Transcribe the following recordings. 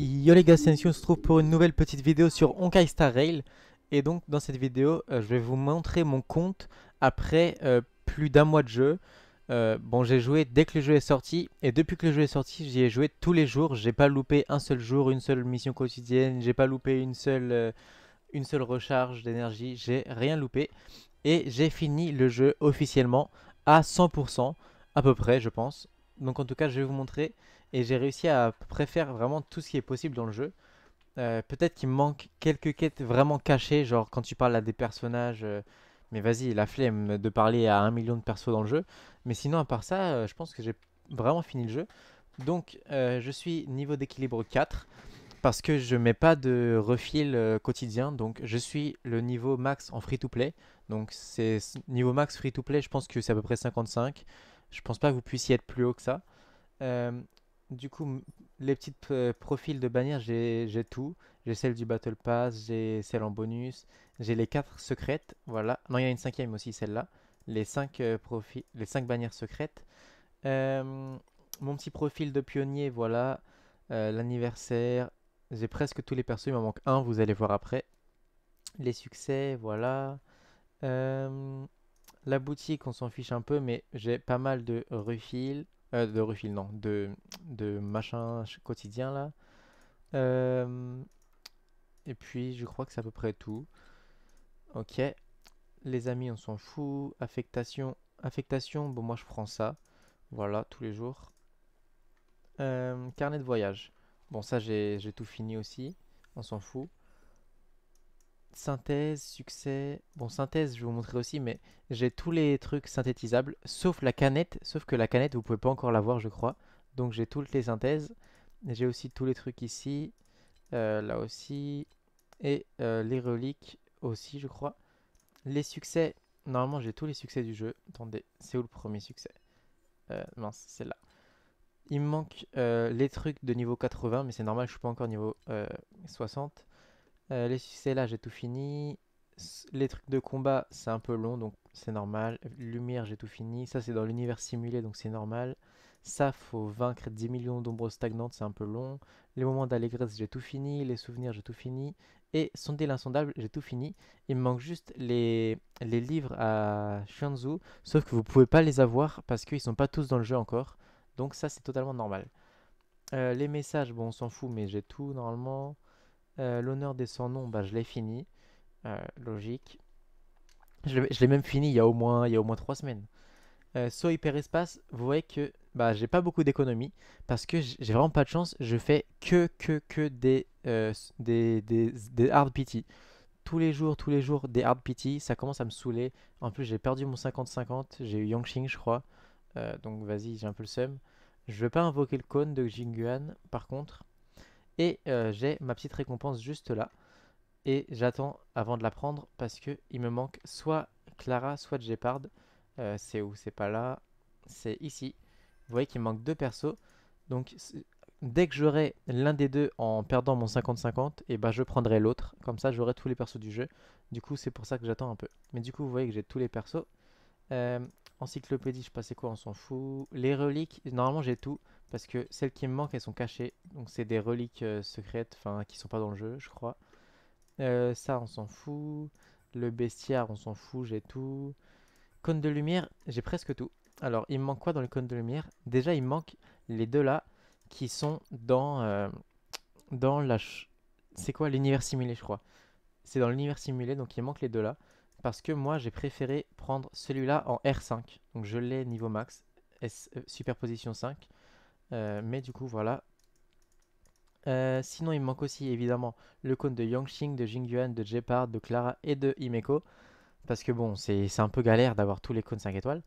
Yo les gars, c'est on se trouve pour une nouvelle petite vidéo sur Honkai Star Rail. Et donc dans cette vidéo, euh, je vais vous montrer mon compte après euh, plus d'un mois de jeu. Euh, bon, j'ai joué dès que le jeu est sorti, et depuis que le jeu est sorti, j'y ai joué tous les jours. J'ai pas loupé un seul jour, une seule mission quotidienne, j'ai pas loupé une seule, une seule recharge d'énergie, j'ai rien loupé. Et j'ai fini le jeu officiellement à 100%, à peu près je pense. Donc en tout cas, je vais vous montrer et j'ai réussi à, préférer vraiment tout ce qui est possible dans le jeu. Euh, peut-être qu'il me manque quelques quêtes vraiment cachées, genre quand tu parles à des personnages, euh, mais vas-y, la flemme de parler à un million de persos dans le jeu. Mais sinon, à part ça, euh, je pense que j'ai vraiment fini le jeu. Donc, je suis niveau d'équilibre 4 parce que je mets pas de refil quotidien, donc je suis le niveau max en free to play. Donc, c'est niveau max free to play, je pense que c'est à peu près 55. Je pense pas que vous puissiez être plus haut que ça. Euh, du coup, les petits euh, profils de bannières, j'ai tout. J'ai celle du Battle Pass, j'ai celle en bonus, j'ai les 4 secrètes, voilà. Non, il y a une cinquième aussi, celle-là. Les 5 euh, profils, les cinq bannières secrètes. Euh, mon petit profil de pionnier, voilà. L'anniversaire, j'ai presque tous les persos, il m'en manque un, vous allez voir après. Les succès, voilà. la boutique, on s'en fiche un peu, mais j'ai pas mal de refils. Euh, de refil, non. De, de machin quotidien, là. Euh, et puis, je crois que c'est à peu près tout. Ok. Les amis, on s'en fout. Affectation. Affectation, bon, moi, je prends ça. Voilà, tous les jours. Euh, carnet de voyage. Bon, ça, j'ai tout fini aussi. On s'en fout synthèse, succès... Bon, synthèse, je vais vous montrer aussi, mais j'ai tous les trucs synthétisables, sauf la canette, sauf que la canette, vous pouvez pas encore l'avoir je crois. Donc j'ai toutes les synthèses. J'ai aussi tous les trucs ici, euh, là aussi, et euh, les reliques aussi, je crois. Les succès, normalement j'ai tous les succès du jeu. Attendez, c'est où le premier succès euh, Mince, c'est là. Il me manque euh, les trucs de niveau 80, mais c'est normal, je suis pas encore niveau 60. Euh, les succès là, j'ai tout fini. Les trucs de combat, c'est un peu long, donc c'est normal. Lumière, j'ai tout fini. Ça, c'est dans l'univers simulé, donc c'est normal. Ça, faut vaincre 10 millions d'ombres stagnantes, c'est un peu long. Les moments d'allégresse, j'ai tout fini. Les souvenirs, j'ai tout fini. Et Sonder l'insondable, j'ai tout fini. Il me manque juste les, les livres à Shuanzu, sauf que vous pouvez pas les avoir parce qu'ils sont pas tous dans le jeu encore. Donc ça, c'est totalement normal. Euh, les messages, bon, on s'en fout, mais j'ai tout normalement. Euh, l'honneur des 100 noms, bah, je l'ai fini. Euh, logique. Je l'ai même fini il y a au moins, il y au moins 3 semaines. Euh, so Hyperespace, vous voyez que bah, j'ai pas beaucoup d'économies parce que j'ai vraiment pas de chance. Je fais que, que, euh, des, hard pity. Tous les jours, tous les jours, des hard pity. Ça commence à me saouler. En plus, j'ai perdu mon 50-50. J'ai eu Yangxing, je crois. donc, vas-y, j'ai un peu le seum. Je veux pas invoquer le cône de Jingyuan, par contre. Et euh, j'ai ma petite récompense juste là. Et j'attends avant de la prendre parce que il me manque soit Clara, soit Gepard. Euh, c'est où C'est pas là. C'est ici. Vous voyez qu'il manque deux persos. Donc dès que j'aurai l'un des deux en perdant mon 50-50, et eh ben je prendrai l'autre. Comme ça, j'aurai tous les persos du jeu. Du coup, c'est pour ça que j'attends un peu. Mais du coup, vous voyez que j'ai tous les persos. Euh, encyclopédie, je sais pas c'est quoi, on s'en fout. Les reliques, normalement j'ai tout. Parce que celles qui me manquent, elles sont cachées. Donc c'est des reliques euh, secrètes, enfin qui sont pas dans le jeu, je crois. Euh, ça, on s'en fout. Le bestiaire, on s'en fout, j'ai tout. Cône de lumière, j'ai presque tout. Alors, il me manque quoi dans le cône de lumière Déjà, il me manque les deux là qui sont dans, euh, dans la... C'est quoi L'univers simulé, je crois. C'est dans l'univers simulé, donc il me manque les deux là. Parce que moi, j'ai préféré prendre celui-là en R5. Donc je l'ai niveau max, S, superposition 5. Euh, mais du coup, voilà. Euh, sinon, il me manque aussi, évidemment, le cône de Yongxing, de Jingyuan, de Jepard, de Clara et de Imeko, Parce que bon, c'est un peu galère d'avoir tous les cônes 5 étoiles.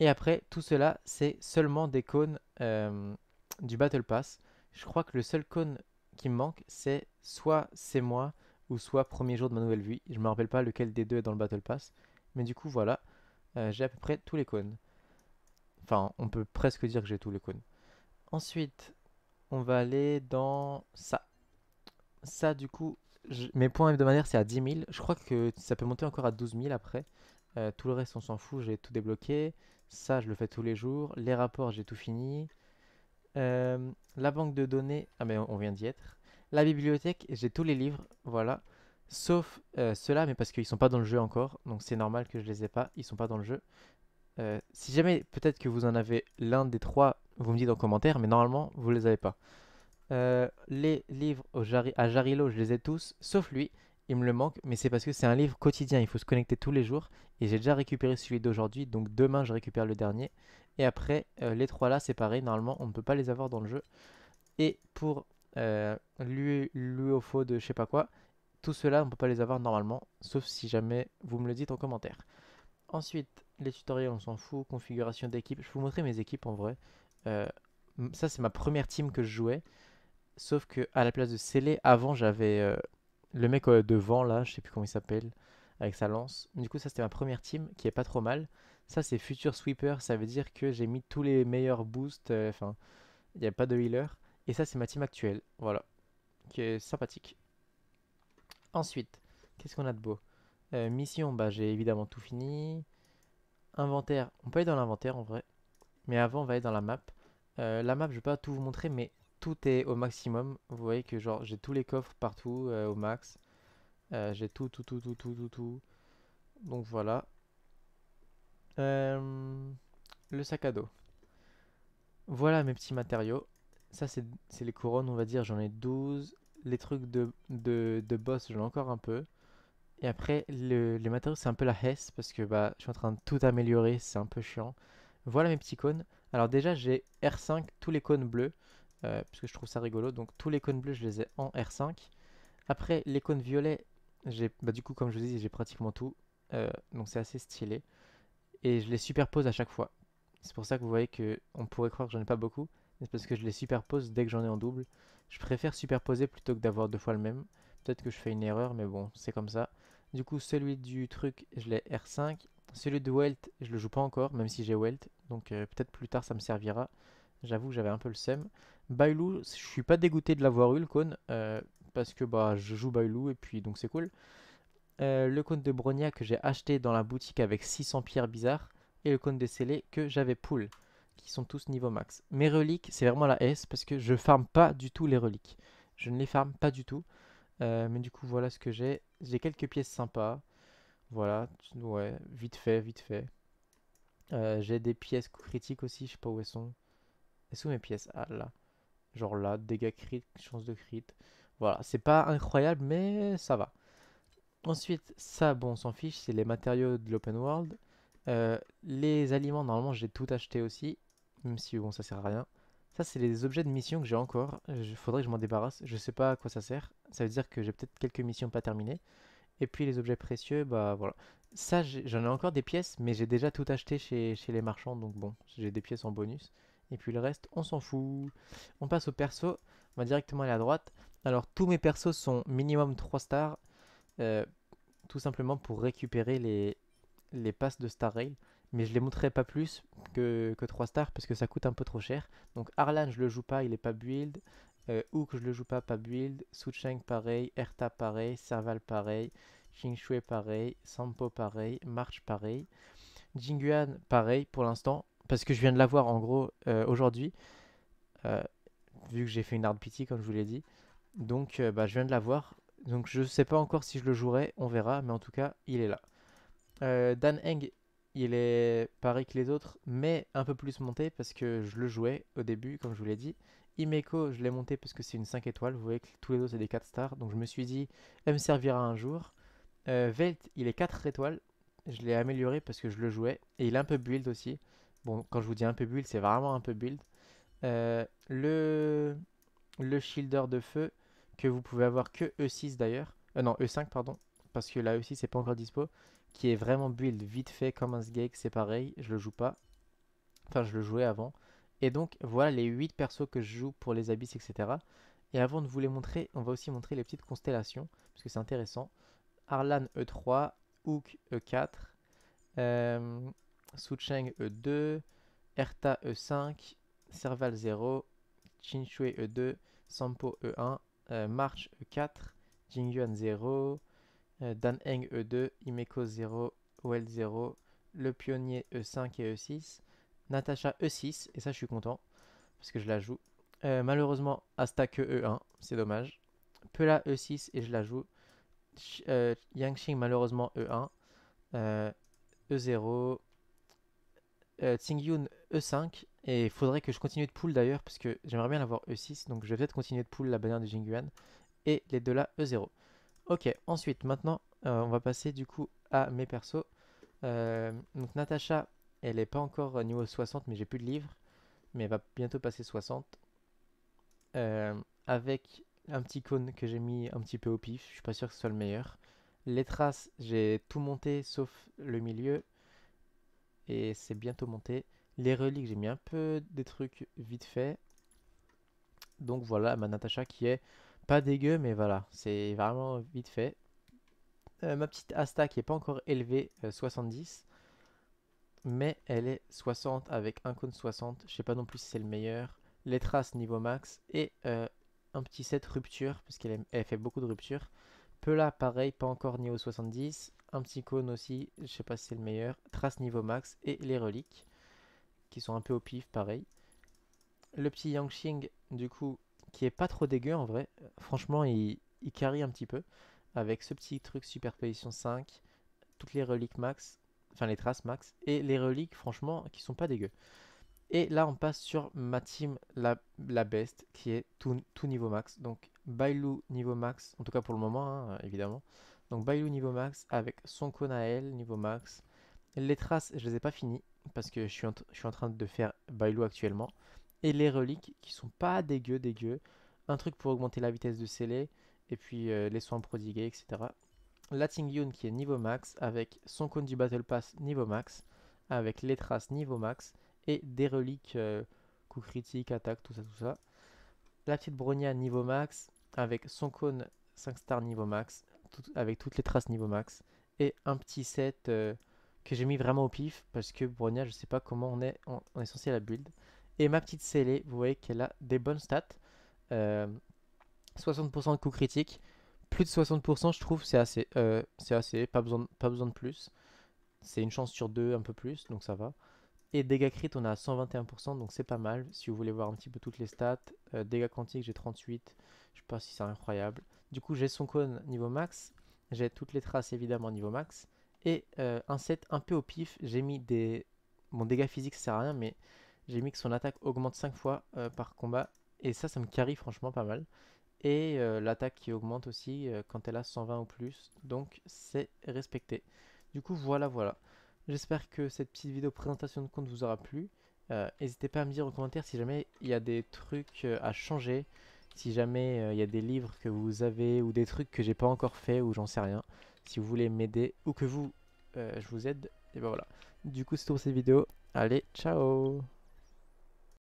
Et après, tout cela, c'est seulement des cônes euh, du Battle Pass. Je crois que le seul cône qui me manque, c'est soit c'est moi ou soit premier jour de ma nouvelle vie. Je me rappelle pas lequel des deux est dans le Battle Pass. Mais du coup, voilà, j'ai à peu près tous les cônes. Enfin, on peut presque dire que j'ai tous les cônes. Ensuite, on va aller dans ça. Ça, du coup, mes points hebdomadaires, c'est à 10 000. Je crois que ça peut monter encore à 12 000 après. Euh, tout le reste, on s'en fout, j'ai tout débloqué. Ça, je le fais tous les jours. Les rapports, j'ai tout fini. Euh, la banque de données, ah mais on vient d'y être. La bibliothèque, j'ai tous les livres, voilà. Sauf euh, ceux-là, mais parce qu'ils ne sont pas dans le jeu encore. Donc c'est normal que je les ai pas, ils sont pas dans le jeu. Euh, si jamais, peut-être que vous en avez l'un des trois, vous me dites en commentaire, mais normalement, vous les avez pas. Euh, les livres à Jarilo, je les ai tous, sauf lui. Il me le manque, mais c'est parce que c'est un livre quotidien. Il faut se connecter tous les jours. Et j'ai déjà récupéré celui d'aujourd'hui, donc demain, je récupère le dernier. Et après, euh, les trois là, c'est pareil. Normalement, on ne peut pas les avoir dans le jeu. Et pour lui au faux de je sais pas quoi, tout cela, on ne peut pas les avoir normalement, sauf si jamais vous me le dites en commentaire. Ensuite, les tutoriels, on s'en fout. Configuration d'équipe. Je vais vous montrer mes équipes en vrai. Euh, ça, c'est ma première team que je jouais. Sauf que à la place de Scellé, avant, j'avais euh, le mec euh, devant là, je sais plus comment il s'appelle, avec sa lance. Du coup, ça, c'était ma première team qui est pas trop mal. Ça, c'est Future Sweeper. Ça veut dire que j'ai mis tous les meilleurs boosts. Enfin, il n'y a pas de healer. Et ça, c'est ma team actuelle. Voilà. Qui est sympathique. Ensuite, qu'est-ce qu'on a de beau euh, mission, bah j'ai évidemment tout fini. Inventaire, on peut aller dans l'inventaire en vrai. Mais avant, on va aller dans la map. Euh, la map, je vais pas tout vous montrer, mais tout est au maximum. Vous voyez que genre j'ai tous les coffres partout euh, au max. j'ai tout, tout, tout, tout, tout, tout, tout. Donc voilà. le sac à dos. Voilà mes petits matériaux. Ça, c'est les couronnes, on va dire. J'en ai 12. Les trucs de, de boss, j'en ai encore un peu. Et après, les matériaux, c'est un peu la hesse parce que bah, je suis en train de tout améliorer, c'est un peu chiant. Voilà mes petits cônes. Alors déjà, j'ai R5, tous les cônes bleus, euh, parce que je trouve ça rigolo. Donc tous les cônes bleus, je les ai en R5. Après, les cônes violets, j'ai bah, du coup, comme je vous dis, j'ai pratiquement tout. Euh, donc c'est assez stylé. Et je les superpose à chaque fois. C'est pour ça que vous voyez que on pourrait croire que j'en ai pas beaucoup. C'est parce que je les superpose dès que j'en ai en double. Je préfère superposer plutôt que d'avoir deux fois le même. Peut-être que je fais une erreur, mais bon, c'est comme ça. Du coup, celui du truc, je l'ai R5. Celui de Welt, je le joue pas encore, même si j'ai Welt. Donc euh, peut-être plus tard, ça me servira. J'avoue que j'avais un peu le seum. Bailou, je suis pas dégoûté de l'avoir eu, le cône. Euh, parce que bah, je joue Bailou, et puis donc c'est cool. Euh, le cône de Bronia que j'ai acheté dans la boutique avec 600 pierres bizarres. Et le cône de Scellé que j'avais pool. Qui sont tous niveau max. Mes reliques, c'est vraiment la S. Parce que je farme pas du tout les reliques. Je ne les farme pas du tout. mais du coup, voilà ce que j'ai. J'ai quelques pièces sympas. Voilà, ouais, vite fait, vite fait. Euh, j'ai des pièces critiques aussi, je sais pas où elles sont. Est-ce sont mes pièces Ah là. Genre là, dégâts crit, chance de crit. Voilà, c'est pas incroyable, mais ça va. Ensuite, ça, bon, on s'en fiche, c'est les matériaux de l'open world. Euh, les aliments, normalement, j'ai tout acheté aussi. Même si, bon, ça sert à rien. Ça, c'est les objets de mission que j'ai encore. Il faudrait que je m'en débarrasse. Je sais pas à quoi ça sert ça veut dire que j'ai peut-être quelques missions pas terminées. Et puis les objets précieux, bah voilà. Ça, j'en ai, encore des pièces, mais j'ai déjà tout acheté chez, les marchands, donc bon, j'ai des pièces en bonus. Et puis le reste, on s'en fout. On passe au perso, on va directement aller à droite. Alors tous mes persos sont minimum 3 stars, euh, tout simplement pour récupérer les, les passes de Star Rail. Mais je les montrerai pas plus que, que 3 stars parce que ça coûte un peu trop cher. Donc Arlan, je le joue pas, il est pas build. Euh, Ou que je le joue pas, pas build. Sucheng, pareil. Erta, pareil. Serval, pareil. Shui pareil. Sampo, pareil. March, pareil. Jinguan, pareil pour l'instant. Parce que je viens de l'avoir en gros euh, aujourd'hui. Euh, vu que j'ai fait une hard pity, comme je vous l'ai dit. Donc, bah, je viens de l'avoir. Donc, je sais pas encore si je le jouerai. On verra. Mais en tout cas, il est là. Dan Heng, il est pareil que les autres, mais un peu plus monté parce que je le jouais au début, comme je vous l'ai dit, Imeco, je l'ai monté parce que c'est une 5 étoiles. Vous voyez que tous les autres, c'est des 4 stars. Donc je me suis dit, elle me servira un jour. Euh, Velt, il est 4 étoiles. Je l'ai amélioré parce que je le jouais. Et il est un peu build aussi. Bon, quand je vous dis un peu build, c'est vraiment un peu build. Euh, le... le shielder de feu, que vous pouvez avoir que E6 d'ailleurs. Euh, non, E5, pardon. Parce que là E6 n'est pas encore dispo. Qui est vraiment build vite fait comme un Sgeg, c'est pareil. Je le joue pas. Enfin, je le jouais avant. Et donc voilà les 8 persos que je joue pour les abysses, etc. Et avant de vous les montrer, on va aussi montrer les petites constellations, parce que c'est intéressant. Arlan E3, Hook E4, euh, Sucheng E2, Erta E5, Serval 0, Chinshui E2, Sampo E1, euh, March E4, Jingyuan 0, Dan Danheng E2, Imeko 0, well 0, Le Pionnier E5 et E6, Natacha E6, et ça je suis content, parce que je la joue. Euh, malheureusement, Asta que E1, c'est dommage. Pela E6, et je la joue. Euh, malheureusement E1. E0. Euh, e Tsingyun E5, et il faudrait que je continue de poule d'ailleurs, parce que j'aimerais bien avoir E6, donc je vais peut-être continuer de poule la bannière de Yuan et les deux là E0. Ok, ensuite, maintenant, on va passer du coup à mes persos. donc Natacha elle est pas encore niveau 60, mais j'ai plus de livres. Mais elle va bientôt passer 60. Euh, avec un petit cône que j'ai mis un petit peu au pif. Je suis pas sûr que ce soit le meilleur. Les traces, j'ai tout monté sauf le milieu. Et c'est bientôt monté. Les reliques, j'ai mis un peu des trucs vite fait. Donc voilà, ma Natacha qui est pas dégueu, mais voilà, c'est vraiment vite fait. Euh, ma petite Asta qui est pas encore élevée, 70. Euh, mais elle est 60 avec un cône 60. Je sais pas non plus si c'est le meilleur. Les traces niveau max et euh, un petit set rupture, parce qu'elle fait beaucoup de ruptures. Pela, pareil, pas encore niveau 70. Un petit cône aussi, je sais pas si c'est le meilleur. Trace niveau max et les reliques, qui sont un peu au pif, pareil. Le petit Yangxing, du coup, qui est pas trop dégueu en vrai. Franchement, il, il carry un petit peu. Avec ce petit truc superposition 5, toutes les reliques max, enfin les traces max, et les reliques franchement qui sont pas dégueu Et là on passe sur ma team la, best qui est tout, niveau max, donc Bailou niveau max, en tout cas pour le moment hein, évidemment. Donc Bailou niveau max avec son Konael niveau max. Les traces je les ai pas finies parce que je suis en, je suis en train de faire Bailou actuellement. Et les reliques qui sont pas dégueu dégueu Un truc pour augmenter la vitesse de sceller et puis euh, les soins prodigués etc. Yun qui est niveau max, avec son cône du Battle Pass niveau max, avec les traces niveau max, et des reliques euh, coup critique, attaque, tout ça, tout ça. La petite Bronia niveau max, avec son cône 5 stars niveau max, avec toutes les traces niveau max, et un petit set euh, que j'ai mis vraiment au pif, parce que Bronia, je sais pas comment on est, on, est censé la build. Et ma petite scellée, vous voyez qu'elle a des bonnes stats. 60% euh, de coup critique plus de 60%, je trouve, c'est assez. Euh, c'est assez, pas besoin, de, pas besoin de plus. C'est une chance sur deux, un peu plus, donc ça va. Et dégâts crit, on a 121%, donc c'est pas mal. Si vous voulez voir un petit peu toutes les stats. Euh, dégâts quantiques, j'ai 38. Je sais pas si c'est incroyable. Du coup, j'ai son cône niveau max. J'ai toutes les traces, évidemment, niveau max. Et euh, un set un peu au pif, j'ai mis des... Mon dégâts physique, ça sert à rien, mais j'ai mis que son attaque augmente 5 fois par combat. Et ça, ça me carry franchement pas mal et euh, l'attaque qui augmente aussi euh, quand elle a 120 ou plus, donc c'est respecté. Du coup voilà voilà, j'espère que cette petite vidéo présentation de compte vous aura plu, euh, n'hésitez pas à me dire en commentaire si jamais il y a des trucs à changer, si jamais il y a des livres que vous avez ou des trucs que j'ai pas encore fait ou j'en sais rien, si vous voulez m'aider ou que vous, je vous aide, et ben voilà. Du coup c'est tout pour cette vidéo, allez ciao